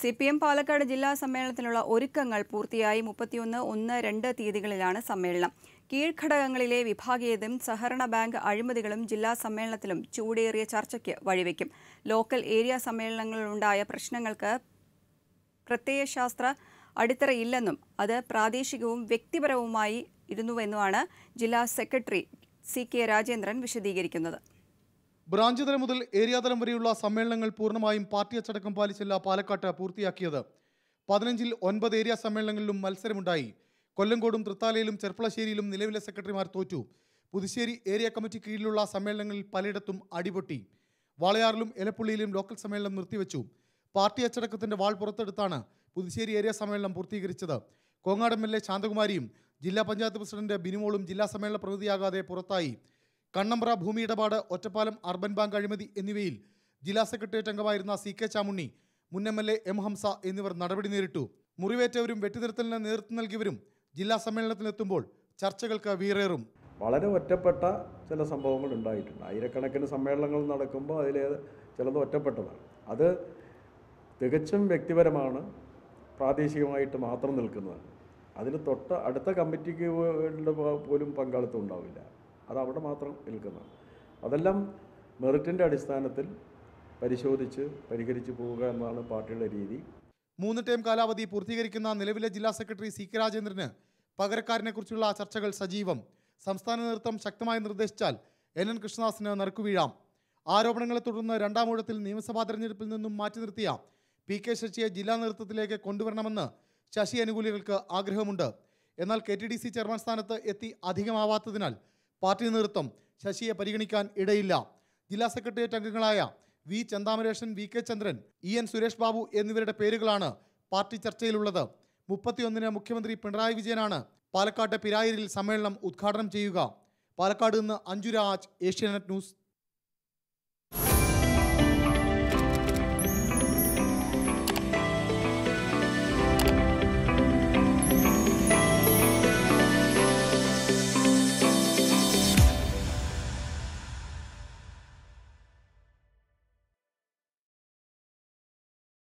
C P M Palakkad ജില്ലാ സമ്മേളനത്തിനുള്ള ഒരുക്കങ്ങൾ പൂർത്തിയായി മുപ്പത്തിയൊന്ന് ഒന്ന് രണ്ട് തീയതികളിലാണ് സമ്മേളനം കീഴ്ഘടകങ്ങളിലെ വിഭാഗീയതും സഹകരണ ബാങ്ക് അഴിമതികളും ജില്ലാ സമ്മേളനത്തിലും ചൂടേറിയ ചർച്ചയ്ക്ക് വഴിവെക്കും ലോക്കൽ ഏരിയ സമ്മേളനങ്ങളിലുണ്ടായ പ്രശ്നങ്ങൾക്ക് പ്രത്യയശാസ്ത്ര അടിത്തറയില്ലെന്നും അത് പ്രാദേശികവും വ്യക്തിപരവുമായി ഇരുന്നുവെന്നുമാണ് ജില്ലാ സെക്രട്ടറി സി കെ രാജേന്ദ്രൻ വിശദീകരിക്കുന്നത് ബ്രാഞ്ച് തലം മുതൽ ഏരിയ തലം വരെയുള്ള സമ്മേളനങ്ങൾ പൂർണ്ണമായും പാർട്ടി അച്ചടക്കം പാലിച്ചല്ല പാലക്കാട്ട് പൂർത്തിയാക്കിയത് പതിനഞ്ചിൽ ഒൻപത് ഏരിയ സമ്മേളനങ്ങളിലും മത്സരമുണ്ടായി കൊല്ലങ്കോടും തൃത്താലയിലും ചെർപ്പളശ്ശേരിയിലും നിലവിലെ സെക്രട്ടറിമാർ തോറ്റു പുതുശ്ശേരി ഏരിയ കമ്മിറ്റി കീഴിലുള്ള സമ്മേളനങ്ങളിൽ പലയിടത്തും അടിപൊട്ടി വാളയാറിലും എലപ്പുള്ളിയിലും ലോക്കൽ സമ്മേളനം നിർത്തിവെച്ചു പാർട്ടി അച്ചടക്കത്തിന്റെ വാൾ പുറത്തെടുത്താണ് പുതുശ്ശേരി ഏരിയ സമ്മേളനം പൂർത്തീകരിച്ചത് കോങ്ങാട് എം എൽ എ ശാന്തകുമാരിയും ജില്ലാ പഞ്ചായത്ത് പ്രസിഡന്റ് ബിനുമോളും ജില്ലാ സമ്മേളന പ്രതിനിധിയാകാതെ പുറത്തായി കണ്ണമ്പ്ര ഭൂമി ഇടപാട് ഒറ്റപ്പാലം അർബൻ ബാങ്ക് അഴിമതി എന്നിവയിൽ ജില്ലാ സെക്രട്ടേറിയറ്റ് അംഗമായിരുന്ന സി കെ ചാമുണ്ണി മുൻ M L A M Hamza എന്നിവർ നടപടി നേരിട്ടു മുറിവേറ്റവരും വെട്ടിനിർത്തലിന് നേതൃത്വം നൽകിയവരും ജില്ലാ സമ്മേളനത്തിലെത്തുമ്പോൾ ചർച്ചകൾക്ക് വീറേറും വളരെ ഒറ്റപ്പെട്ട ചില സംഭവങ്ങൾ ഉണ്ടായിട്ടുണ്ട് ആയിരക്കണക്കിന് സമ്മേളനങ്ങൾ നടക്കുമ്പോൾ അതിലെ ചിലത് ഒറ്റപ്പെട്ടതാണ് അത് തികച്ചും വ്യക്തിപരമാണ് പ്രാദേശികമായിട്ട് മാത്രം നിൽക്കുന്നതാണ് അതിന് തൊട്ട് അടുത്ത കമ്മിറ്റിക്ക് പോലും പങ്കാളിത്തം ഉണ്ടാവില്ല അതവിടെ മാത്രം നിൽക്കുന്ന അതെല്ലാം മെറിറ്റിൻ്റെ അടിസ്ഥാനത്തിൽ പരിശോധിച്ച് പരിഹരിച്ചു പോവുക എന്നാണ് പാർട്ടിയുടെ രീതി മൂന്ന് ടേം കാലാവധി പൂർത്തീകരിക്കുന്ന നിലവിലെ ജില്ലാ സെക്രട്ടറി സി കെ രാജേന്ദ്രന് കുറിച്ചുള്ള ചർച്ചകൾ സജീവം സംസ്ഥാന നേതൃത്വം ശക്തമായി നിർദ്ദേശിച്ചാൽ എൻ എൻ കൃഷ്ണദാസിന് നറുക്കുവീഴാം ആരോപണങ്ങളെ തുടർന്ന് രണ്ടാം ഊഴത്തിൽ നിയമസഭാ തെരഞ്ഞെടുപ്പിൽ നിന്നും മാറ്റി നിർത്തിയ പി കെ ശശിയെ ജില്ലാ നേതൃത്വത്തിലേക്ക് കൊണ്ടുവരണമെന്ന് ശശി അനുകൂലികൾക്ക് ആഗ്രഹമുണ്ട് എന്നാൽ K T D C chairman സ്ഥാനത്ത് എത്തി അധികമാവാത്തതിനാൽ പാർട്ടി നേതൃത്വം ശശിയെ പരിഗണിക്കാൻ ഇടയില്ല ജില്ലാ സെക്രട്ടേറിയറ്റ് അംഗങ്ങളായ V Chenthamarakshan V K Chandran E N Suresh Babu എന്നിവരുടെ പേരുകളാണ് പാർട്ടി ചർച്ചയിലുള്ളത് മുപ്പത്തിയൊന്നിന് മുഖ്യമന്ത്രി പിണറായി വിജയനാണ് പാലക്കാട്ടെ പിരായിരിൽ സമ്മേളനം ഉദ്ഘാടനം ചെയ്യുക പാലക്കാട് നിന്ന് അഞ്ജുരാജ് ഏഷ്യാനെറ്റ് ന്യൂസ്